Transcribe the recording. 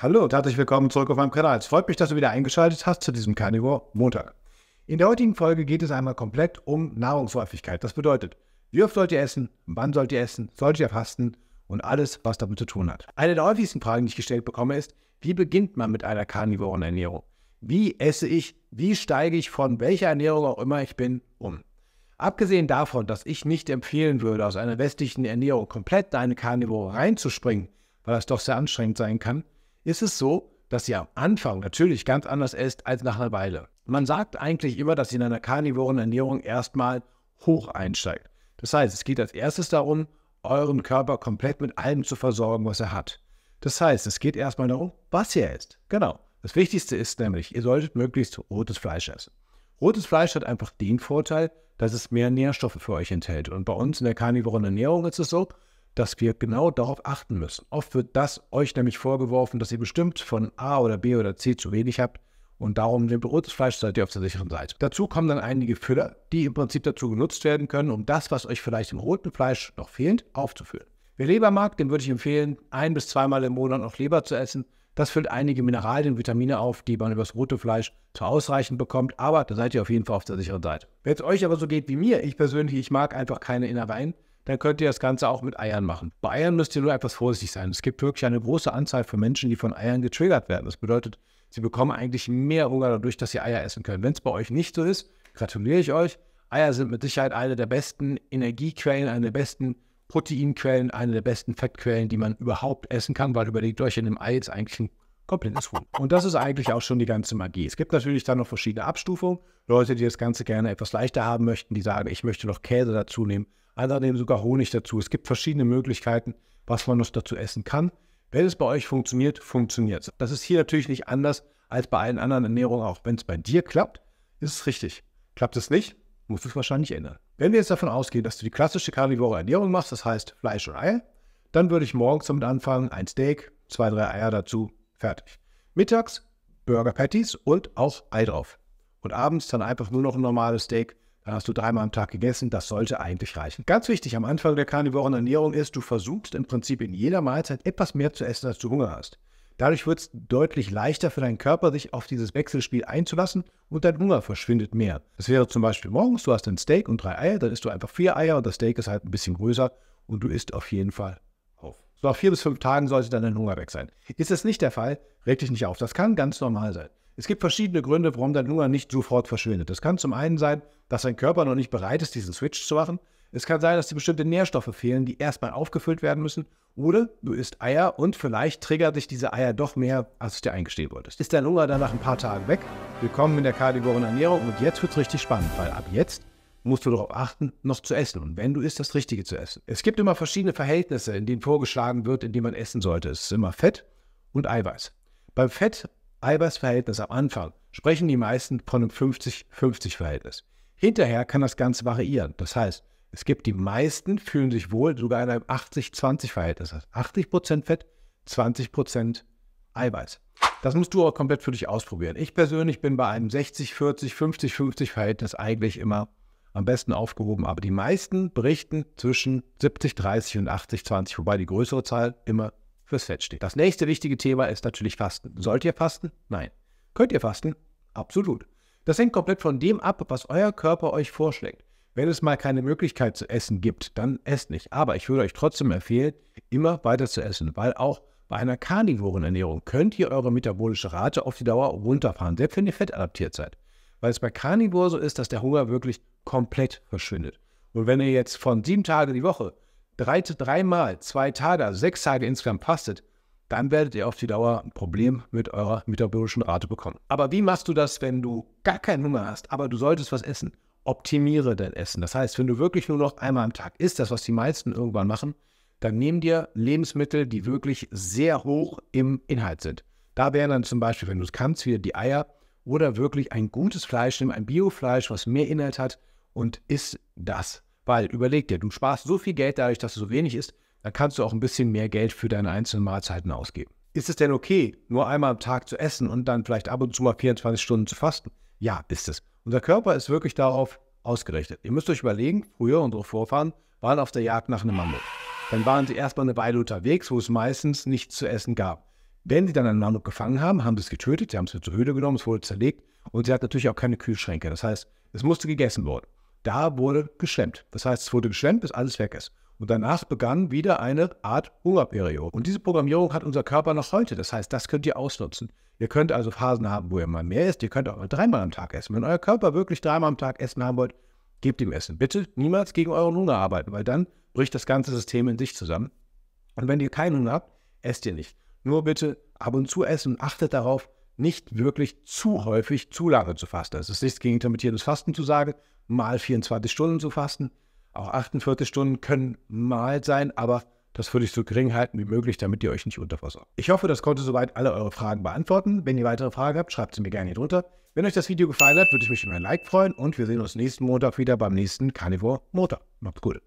Hallo und herzlich willkommen zurück auf meinem Kanal. Es freut mich, dass du wieder eingeschaltet hast zu diesem Carnivore Montag. In der heutigen Folge geht es einmal komplett um Nahrungshäufigkeit. Das bedeutet, wie oft sollt ihr essen, wann sollt ihr essen, sollt ihr fasten und alles, was damit zu tun hat. Eine der häufigsten Fragen, die ich gestellt bekomme, ist, wie beginnt man mit einer karnivoren Ernährung? Wie esse ich, wie steige ich von welcher Ernährung auch immer ich bin um? Abgesehen davon, dass ich nicht empfehlen würde, aus einer westlichen Ernährung komplett in eine Karnivore reinzuspringen, weil das doch sehr anstrengend sein kann, ist es so, dass sie am Anfang natürlich ganz anders ist als nach einer Weile. Man sagt eigentlich immer, dass sie in einer karnivoren Ernährung erstmal hoch einsteigt. Das heißt, es geht als erstes darum, euren Körper komplett mit allem zu versorgen, was er hat. Das heißt, es geht erstmal darum, was ihr esst. Genau. Das Wichtigste ist nämlich, ihr solltet möglichst rotes Fleisch essen. Rotes Fleisch hat einfach den Vorteil, dass es mehr Nährstoffe für euch enthält. Und bei uns in der karnivoren Ernährung ist es so, dass wir genau darauf achten müssen. Oft wird das euch nämlich vorgeworfen, dass ihr bestimmt von A oder B oder C zu wenig habt und darum nehmt rotes Fleisch, seid ihr auf der sicheren Seite. Dazu kommen dann einige Füller, die im Prinzip dazu genutzt werden können, um das, was euch vielleicht im roten Fleisch noch fehlt, aufzufüllen. Wer Leber mag, dem würde ich empfehlen, ein bis zweimal im Monat noch Leber zu essen. Das füllt einige Mineralien und Vitamine auf, die man über das rote Fleisch zu ausreichend bekommt, aber da seid ihr auf jeden Fall auf der sicheren Seite. Wenn es euch aber so geht wie mir, ich persönlich, ich mag einfach keine Innereien, dann könnt ihr das Ganze auch mit Eiern machen. Bei Eiern müsst ihr nur etwas vorsichtig sein. Es gibt wirklich eine große Anzahl von Menschen, die von Eiern getriggert werden. Das bedeutet, sie bekommen eigentlich mehr Hunger dadurch, dass sie Eier essen können. Wenn es bei euch nicht so ist, gratuliere ich euch. Eier sind mit Sicherheit eine der besten Energiequellen, eine der besten Proteinquellen, eine der besten Fettquellen, die man überhaupt essen kann, weil überlegt euch, in dem Ei jetzt eigentlich ein komplettes Huhn. Und das ist eigentlich auch schon die ganze Magie. Es gibt natürlich dann noch verschiedene Abstufungen. Leute, die das Ganze gerne etwas leichter haben möchten, die sagen, ich möchte noch Käse dazu nehmen, andere nehmen sogar Honig dazu. Es gibt verschiedene Möglichkeiten, was man noch dazu essen kann. Wenn es bei euch funktioniert, funktioniert es. Das ist hier natürlich nicht anders als bei allen anderen Ernährungen. Auch wenn es bei dir klappt, ist es richtig. Klappt es nicht, musst du es wahrscheinlich ändern. Wenn wir jetzt davon ausgehen, dass du die klassische carnivore Ernährung machst, das heißt Fleisch und Ei, dann würde ich morgens damit anfangen, ein Steak, zwei, drei Eier dazu, fertig. Mittags Burger Patties und auch Ei drauf. Und abends dann einfach nur noch ein normales Steak dann hast du dreimal am Tag gegessen, das sollte eigentlich reichen. Ganz wichtig am Anfang der karnivoren Ernährung ist, du versuchst im Prinzip in jeder Mahlzeit etwas mehr zu essen, als du Hunger hast. Dadurch wird es deutlich leichter für deinen Körper, sich auf dieses Wechselspiel einzulassen und dein Hunger verschwindet mehr. Das wäre zum Beispiel morgens, du hast ein Steak und drei Eier, dann isst du einfach vier Eier und das Steak ist halt ein bisschen größer und du isst auf jeden Fall auf. So nach vier bis fünf Tagen sollte dann dein Hunger weg sein. Ist das nicht der Fall, reg dich nicht auf. Das kann ganz normal sein. Es gibt verschiedene Gründe, warum dein Hunger nicht sofort verschwindet. Es kann zum einen sein, dass dein Körper noch nicht bereit ist, diesen Switch zu machen. Es kann sein, dass dir bestimmte Nährstoffe fehlen, die erstmal aufgefüllt werden müssen. Oder du isst Eier und vielleicht triggert dich diese Eier doch mehr, als du dir eingestehen wolltest. Ist dein Hunger dann nach ein paar Tagen weg? Willkommen in der karnivoren Ernährung und jetzt wird es richtig spannend, weil ab jetzt musst du darauf achten, noch zu essen. Und wenn du isst, das Richtige zu essen. Es gibt immer verschiedene Verhältnisse, in denen vorgeschlagen wird, in denen man essen sollte. Es ist immer Fett und Eiweiß. Beim Fett Eiweißverhältnis am Anfang sprechen die meisten von einem 50-50-Verhältnis. Hinterher kann das Ganze variieren. Das heißt, es gibt die meisten, fühlen sich wohl sogar in einem 80-20-Verhältnis. 80 Fett, 20 Eiweiß. Das musst du auch komplett für dich ausprobieren. Ich persönlich bin bei einem 60, 40, 50, 50 Verhältnis eigentlich immer am besten aufgehoben. Aber die meisten berichten zwischen 70, 30 und 80, 20, wobei die größere Zahl immer fürs Fett steht. Das nächste wichtige Thema ist natürlich Fasten. Sollt ihr fasten? Nein. Könnt ihr fasten? Absolut. Das hängt komplett von dem ab, was euer Körper euch vorschlägt. Wenn es mal keine Möglichkeit zu essen gibt, dann esst nicht. Aber ich würde euch trotzdem empfehlen, immer weiter zu essen, weil auch bei einer karnivoren Ernährung könnt ihr eure metabolische Rate auf die Dauer runterfahren, selbst wenn ihr fettadaptiert seid. Weil es bei Carnivore so ist, dass der Hunger wirklich komplett verschwindet. Und wenn ihr jetzt von sieben Tagen die Woche drei, dreimal zwei Tage, also sechs Tage insgesamt fastet, dann werdet ihr auf die Dauer ein Problem mit eurer metabolischen Rate bekommen. Aber wie machst du das, wenn du gar keinen Hunger hast, aber du solltest was essen? Optimiere dein Essen. Das heißt, wenn du wirklich nur noch einmal am Tag isst, das was die meisten irgendwann machen, dann nimm dir Lebensmittel, die wirklich sehr hoch im Inhalt sind. Da wären dann zum Beispiel, wenn du es kannst, wieder die Eier oder wirklich ein gutes Fleisch, nimm ein Biofleisch, was mehr Inhalt hat und isst das. Weil überleg dir, du sparst so viel Geld dadurch, dass es so wenig ist, dann kannst du auch ein bisschen mehr Geld für deine einzelnen Mahlzeiten ausgeben. Ist es denn okay, nur einmal am Tag zu essen und dann vielleicht ab und zu mal 24 Stunden zu fasten? Ja, ist es. Unser Körper ist wirklich darauf ausgerichtet. Ihr müsst euch überlegen, früher unsere Vorfahren waren auf der Jagd nach einem Mammut. Dann waren sie erstmal eine Weile unterwegs, wo es meistens nichts zu essen gab. Wenn sie dann einen Mammut gefangen haben, haben sie es getötet, sie haben es zur Höhle genommen, es wurde zerlegt und sie hat natürlich auch keine Kühlschränke. Das heißt, es musste gegessen worden. Da wurde geschwemmt. Das heißt, es wurde geschwemmt, bis alles weg ist. Und danach begann wieder eine Art Hungerperiode. Und diese Programmierung hat unser Körper noch heute. Das heißt, das könnt ihr ausnutzen. Ihr könnt also Phasen haben, wo ihr mal mehr isst. Ihr könnt auch mal dreimal am Tag essen. Wenn euer Körper wirklich dreimal am Tag Essen haben wollt, gebt ihm Essen. Bitte niemals gegen euren Hunger arbeiten, weil dann bricht das ganze System in sich zusammen. Und wenn ihr keinen Hunger habt, esst ihr nicht. Nur bitte ab und zu essen und achtet darauf, nicht wirklich zu ah. häufig, zu lange zu fasten. Also es ist nichts gegen intermittierendes Fasten zu sagen, mal 24 Stunden zu fasten. Auch 48 Stunden können mal sein, aber das würde ich so gering halten wie möglich, damit ihr euch nicht unterversorgt. Ich hoffe, das konnte soweit alle eure Fragen beantworten. Wenn ihr weitere Fragen habt, schreibt sie mir gerne hier drunter. Wenn euch das Video gefallen hat, würde ich mich über ein Like freuen und wir sehen uns nächsten Montag wieder beim nächsten Carnivore Motor. Macht's gut.